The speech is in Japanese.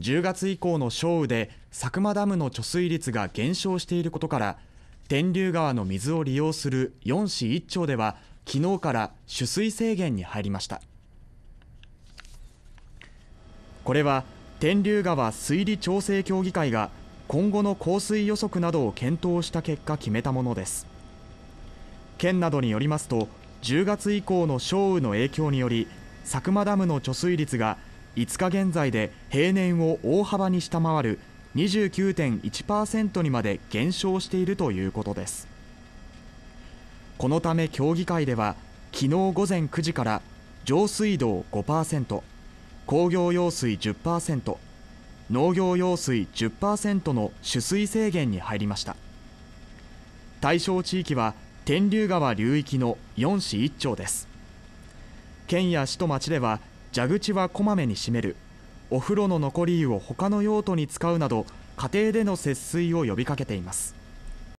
10月以降の少雨で佐久間ダムの貯水率が減少していることから天竜川の水を利用する4市1町では昨日から取水制限に入りましたこれは天竜川水利調整協議会が今後の降水予測などを検討した結果決めたものです県などによりますと10月以降の少雨の影響により佐久間ダムの貯水率が5日現在で平年を大幅に下回る29.1%にまで減少しているということですこのため協議会では昨日午前9時から上水道5%工業用水10%農業用水10%の取水制限に入りました対象地域は天竜川流域の4市1町です県や市と町では蛇口はこまめに閉めるお風呂の残り湯を他の用途に使うなど家庭での節水を呼びかけています